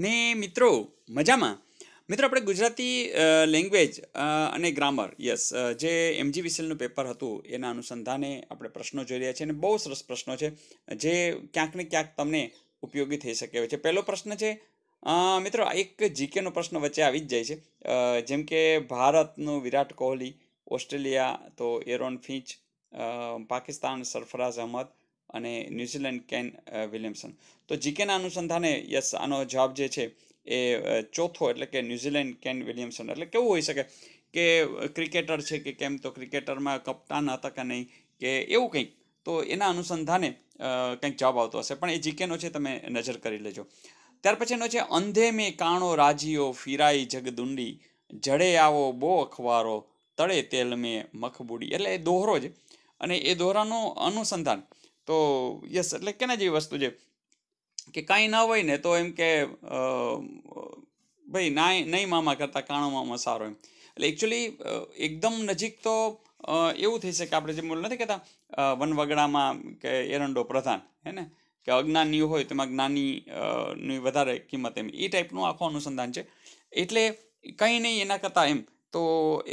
ને મિત્રો મજામાં મિત્રો આપણે ગુજરાતી લેંગ્વેજ અને ગ્રામર યસ જે એમજી વિસેલનું પેપર હતું એના અનુસંધાને આપણે પ્રશ્નો જોઈ રહ્યા છીએ અને બહુ સરસ પ્રશ્નો છે જે ક્યાંક ને ક્યાંક તમને ઉપયોગી થઈ શકે એવો છે પહેલો પ્રશ્ન છે મિત્રો એક જીકેનો પ્રશ્ન વચ્ચે આવી જ જાય છે જેમ કે ભારતનું વિરાટ કોહલી ઓસ્ટ્રેલિયા તો એરોન ફિંચ પાકિસ્તાન સરફરાઝ અહમદ અને ન્યુઝીલેન્ડ કેન વિલિયમસન તો જીકેના અનુસંધાને યસ આનો જવાબ જે છે એ ચોથો એટલે કે ન્યુઝીલેન્ડ કેન વિલિયમસન એટલે કેવું હોઈ શકે કે ક્રિકેટર છે કે કેમ તો ક્રિકેટરમાં કપ્તાન હતા કે નહીં કે એવું કંઈક તો એના અનુસંધાને કંઈક જવાબ આવતો હશે પણ એ જીકેનો છે તમે નજર કરી લેજો ત્યાર પછીનો છે અંધે મેં કાણો રાજીઓ ફિરાઈ જગદુંડી જડે આવો બો અખવારો તળે તેલ મેં મખબૂડી એટલે એ દોહરો છે અને એ દોહરાનું અનુસંધાન તો યસ એટલે કેના જેવી વસ્તુ છે કે કાંઈ ના હોય ને તો એમ કે ભાઈ ના નહીં મામા કરતાં કાણો મામા સારો એમ એટલે એકચ્યુઅલી એકદમ નજીક તો એવું થઈ શકે આપણે જે નથી કહેતા વનવગડામાં કે એરંડો પ્રધાન હે ને કે અજ્ઞાનીઓ હોય તેમાં જ્ઞાની વધારે કિંમત એમ એ ટાઈપનું આખું અનુસંધાન છે એટલે કંઈ નહીં એના કરતાં એમ તો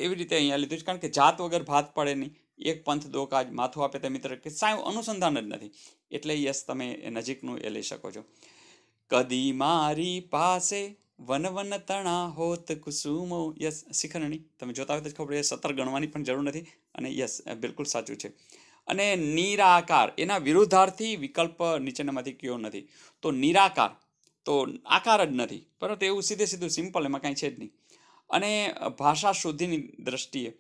એવી રીતે અહીંયા લીધું છે કારણ કે જાત વગર ભાત પડે નહીં એક પંથ દો કાજ માથું આપે તે મિત્ર કે સાવ અનુસંધાન જ નથી એટલે યસ તમે નજીકનું એ લઈ શકો છો કદી મારી પાસે વન વન તણા હોત કુસુમો યસ શિખરણી તમે જોતા હોય તો ખબર એ સત્તર ગણવાની પણ જરૂર નથી અને યસ બિલકુલ સાચું છે અને નિરાકાર એના વિરુદ્ધાર્થી વિકલ્પ નીચેનામાંથી કયો નથી તો નિરાકાર તો આકાર જ નથી પરંતુ એવું સીધે સીધું સિમ્પલ એમાં કાંઈ છે જ નહીં અને ભાષા શુદ્ધિની દ્રષ્ટિએ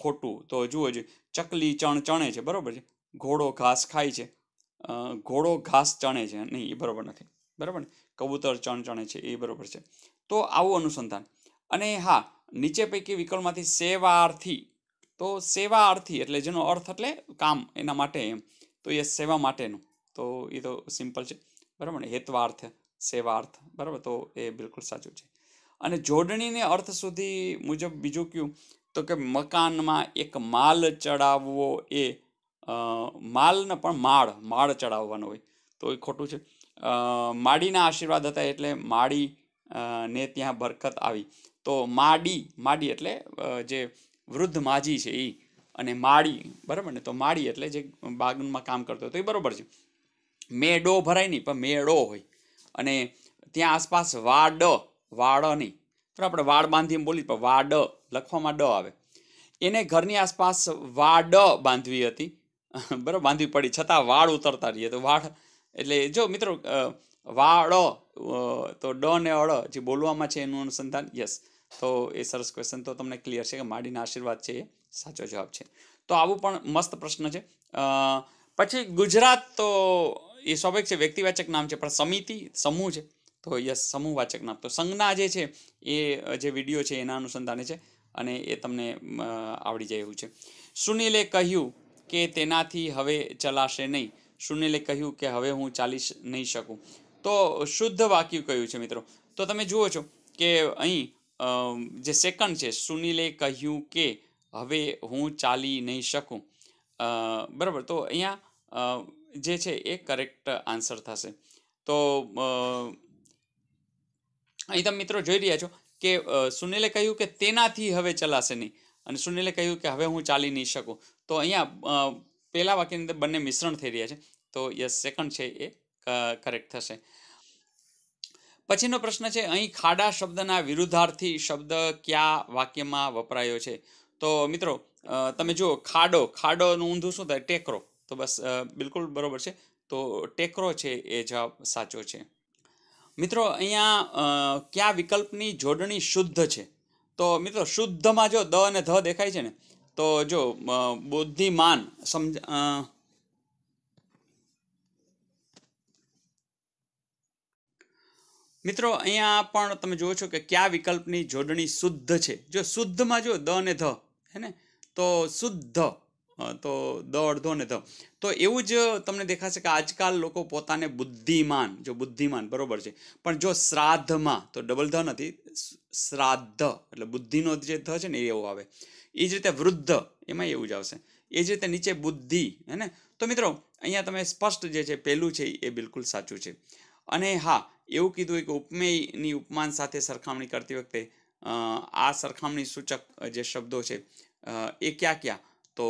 ખોટું તો જુઓ જ ચકલી ચણ ચણે છે બરાબર છે ઘોડો ઘાસ ખાય છે ઘોડો ઘાસ ચણે છે નહીં એ બરાબર નથી બરાબર ને કબૂતર ચણ ચણે છે એ બરાબર છે તો આવું અનુસંધાન અને હા નીચે પૈકી વિકલ્પમાંથી સેવા સેવાર્થી તો સેવા સેવાર્થી એટલે જેનો અર્થ એટલે કામ એના માટે એમ તો એ સેવા માટેનું તો એ તો સિમ્પલ છે બરાબર ને સેવા અર્થ બરાબર તો એ બિલકુલ સાચું છે અને જોડણીને અર્થ સુધી મુજબ બીજું કયું તો કે મકાનમાં એક માલ ચડાવવો એ માલને પણ માળ માળ ચડાવવાનો હોય તો એ ખોટું છે માડીના આશીર્વાદ હતા એટલે માડી ને ત્યાં બરકત આવી તો માડી માડી એટલે જે વૃદ્ધ માજી છે એ અને માળી બરાબર ને તો માળી એટલે જે બાગમાં કામ કરતો હતો એ બરાબર છે મેડો ભરાય નહીં પણ મેળો હોય અને ત્યાં આસપાસ વાડ વાડ નહીં તો આપણે વાડ બાંધીને બોલી પણ વાડ લખવામાં ડ આવે એને ઘરની આસપાસ વાડ બાંધવી હતી બરાબર બાંધવી પડી છતાં વાળ ઉતરતા રહીએ તો વાળ એટલે જો મિત્રો વાડ તો ડ ને અડ જે બોલવામાં છે એનું અનુસંધાન યસ તો એ સરસ ક્વેશ્ચન તો તમને ક્લિયર છે કે માડીના આશીર્વાદ છે એ સાચો જવાબ છે તો આવું પણ મસ્ત પ્રશ્ન છે પછી ગુજરાત તો એ સ્વાભાવિક છે વ્યક્તિવાચક નામ છે પણ સમિતિ સમૂહ છે તો યસ સમૂહવાચક નામ તો સંજ્ઞા જે છે એ જે વિડીયો છે એના અનુસંધાને છે અને એ તમને આવડી જાય એવું છે સુનિલે કહ્યું કે તેનાથી હવે ચલાશે નહીં સુનિલે કહ્યું કે હવે હું ચાલી નહીં શકું તો શુદ્ધ વાક્ય કહ્યું છે મિત્રો તો તમે જુઓ છો કે અહીં જે સેકન્ડ છે સુનિલે કહ્યું કે હવે હું ચાલી નહીં શકું બરાબર તો અહીંયા જે છે એ કરેક્ટ આન્સર થશે તો અહીં તમે મિત્રો જોઈ રહ્યા છો કે સુનિલે કહ્યું કે તેનાથી હવે ચલાશે નહીં અને સુનિલે કહ્યું કે હવે હું ચાલી નહીં શકું તો અહીંયા પહેલા વાક્યની અંદર બંને મિશ્રણ થઈ રહ્યા છે તો યસ સેકન્ડ છે એ કરેક્ટ થશે પછીનો પ્રશ્ન છે અહીં ખાડા શબ્દના વિરુદ્ધાર્થી શબ્દ કયા વાક્યમાં વપરાયો છે તો મિત્રો તમે જુઓ ખાડો ખાડોનું ઊંધું શું થાય ટેકરો તો બસ બિલકુલ બરોબર છે તો ટેકરો છે એ જવાબ સાચો છે મિત્રો અહીંયા કયા વિકલ્પની જોડણી શુદ્ધ છે તો મિત્રો શુદ્ધમાં જો દ અને ધ દેખાય છે ને તો જો બુદ્ધિમાન સમજ મિત્રો અહીંયા પણ તમે જુઓ છો કે કયા વિકલ્પની જોડણી શુદ્ધ છે જો શુદ્ધમાં જો દ અને ધ હે ને તો શુદ્ધ તો દ અડધો ને ધ તો એવું જ તમને દેખાશે કે આજકાલ લોકો પોતાને બુદ્ધિમાન જો બુદ્ધિમાન બરોબર છે પણ જો શ્રાદ્ધમાં તો ડબલ ધ નથી શ્રાદ્ધ એટલે બુદ્ધિનો જે ધ છે ને એ એવો આવે એ જ રીતે વૃદ્ધ એમાં એવું જ આવશે એ જ રીતે નીચે બુદ્ધિ હે ને તો મિત્રો અહીંયા તમે સ્પષ્ટ જે છે પહેલું છે એ બિલકુલ સાચું છે અને હા એવું કીધું હોય કે ઉપમેયની ઉપમાન સાથે સરખામણી કરતી વખતે આ સરખામણી સૂચક જે શબ્દો છે એ ક્યાં ક્યાં તો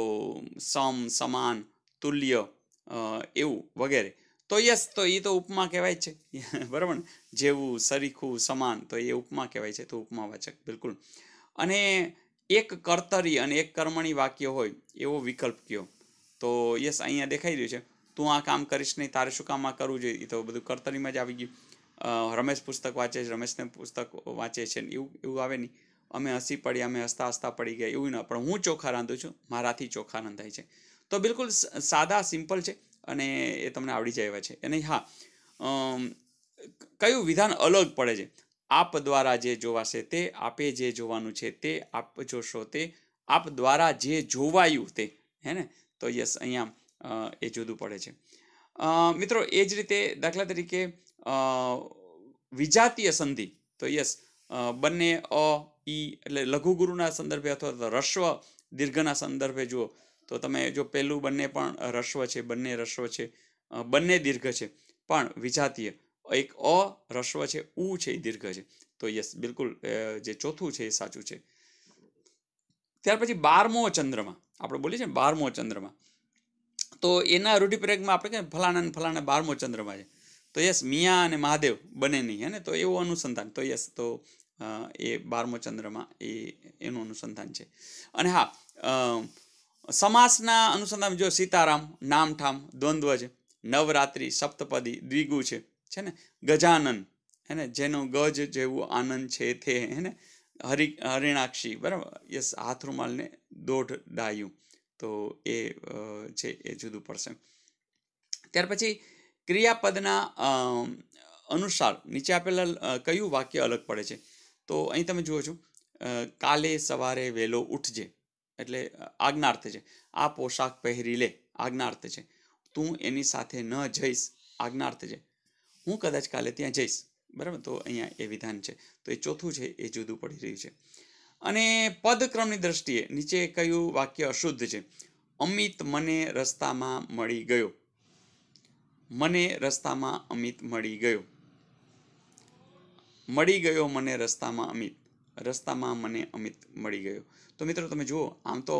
સમ સમાન તુલ્ય એવું વગેરે તો યસ તો એ તો ઉપમા કહેવાય છે બરાબર ને જેવું સરીખું સમાન તો એ ઉપમા કહેવાય છે તો ઉપમાવાચક બિલકુલ અને એક કર્તરી અને એક કર્મણી વાક્ય હોય એવો વિકલ્પ કયો તો યસ અહીંયા દેખાઈ રહ્યું છે તું આ કામ કરીશ નહીં તારે શું કામ આ કરવું જોઈએ એ તો બધું કર્તરીમાં જ આવી ગયું રમેશ પુસ્તક વાંચે છે રમેશને પુસ્તક વાંચે છે એવું એવું આવે નહીં અમે હસી પડી અમે હસતા હસતા પડી ગયા એવું ન પણ હું ચોખા રાંધું છું મારાથી ચોખા રંધાય છે તો બિલકુલ સાદા સિમ્પલ છે અને એ તમને આવડી જાય એવા છે અને હા કયું વિધાન અલગ પડે છે આપ દ્વારા જે જોવાશે તે આપે જે જોવાનું છે તે આપ જોશો તે આપ દ્વારા જે જોવાયું તે હે ને તો યસ અહીંયા એ જુદું પડે છે મિત્રો એ જ રીતે દાખલા તરીકે વિજાતીય સંધિ તો યસ બંને અ એ એટલે લઘુગુરુના સંદર્ભે અથવા તો રશ્વ દીર્ઘના સંદર્ભે જુઓ તો તમે જો પહેલું બંને પણ રશ્વ છે બંને રશ્વ છે બંને દીર્ઘ છે પણ વિજાતીય એક અ રશ્વ છે ઉ છે એ દીર્ઘ છે તો યસ બિલકુલ જે ચોથું છે એ સાચું છે ત્યાર પછી બારમો ચંદ્રમાં આપણે બોલીએ છીએ બારમો ચંદ્રમાં તો એના રૂઢિપ્રયોગમાં આપણે કહે ફલાણા ને ફલાણા બારમો ચંદ્રમાં છે તો યસ મિયા અને મહાદેવ બંને નહીં હે ને તો એવું અનુસંધાન તો યસ તો એ બારમો ચંદ્રમાં એ એનું અનુસંધાન છે અને હા સમાસના અનુસંધાન જો સીતારામ નામઠામ દ્વંદ્વ છે નવરાત્રિ સપ્તપદી દ્વિગુ છે છે ને ગજાનન હેને જેનો ગજ જેવું આનંદ છે તે હેને હરિ હરિણાક્ષી બરાબર યસ હાથરૂમાલને દોઢ ડાયું તો એ છે એ જુદું પડશે ત્યાર પછી ક્રિયાપદના અનુસાર નીચે આપેલા કયું વાક્ય અલગ પડે છે તો અહીં તમે જુઓ છો કાલે સવારે વહેલો ઉઠજે એટલે આજ્ઞાર્થ છે આ પોશાક પહેરી લે આજ્ઞાર્થ છે તું એની સાથે ન જઈશ આજ્ઞાર્થ છે હું કદાચ કાલે ત્યાં જઈશ બરાબર તો અહીંયા એ વિધાન છે તો એ ચોથું છે એ જુદું પડી રહ્યું છે અને પદક્રમની દ્રષ્ટિએ નીચે કયું વાક્ય અશુદ્ધ છે અમિત મને રસ્તામાં મળી ગયો મને રસ્તામાં અમિત મળી ગયો મળી ગયો મને રસ્તામાં અમિત રસ્તામાં મને અમિત મળી ગયો તો મિત્રો તમે જુઓ આમ તો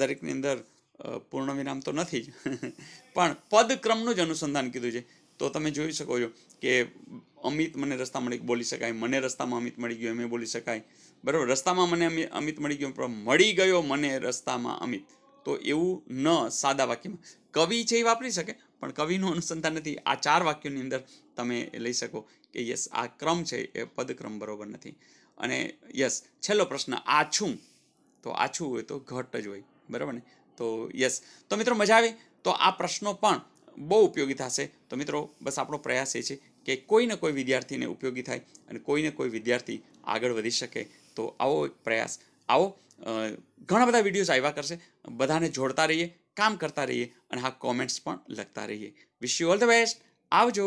દરેકની અંદર પૂર્ણ વિરામ તો નથી જ પણ પદક્રમનું જ અનુસંધાન કીધું છે તો તમે જોઈ શકો છો કે અમિત મને રસ્તા મળી બોલી શકાય મને રસ્તામાં અમિત મળી ગયો એમ બોલી શકાય બરાબર રસ્તામાં મને અમિત મળી ગયો પણ મળી ગયો મને રસ્તામાં અમિત તો એવું ન સાદા વાક્યમાં કવિ છે એ વાપરી શકે પણ કવિનું અનુસંધાન નથી આ ચાર વાક્યોની અંદર તમે લઈ શકો કે યસ આ ક્રમ છે એ પદક્રમ બરોબર નથી અને યસ છેલ્લો પ્રશ્ન આછું તો આછું હોય તો ઘટ જ હોય બરાબર ને તો યસ તો મિત્રો મજા આવી તો આ પ્રશ્નો પણ બહુ ઉપયોગી થશે તો મિત્રો બસ આપણો પ્રયાસ એ છે કે કોઈને કોઈ વિદ્યાર્થીને ઉપયોગી થાય અને કોઈને કોઈ વિદ્યાર્થી આગળ વધી શકે તો આવો એક પ્રયાસ આવો ઘણા બધા વિડીયોઝ આવ્યા કરશે બધાને જોડતા રહીએ કામ કરતા રહીએ અને હા કોમેન્ટ્સ પણ લખતા રહીએ wish you all the best આવજો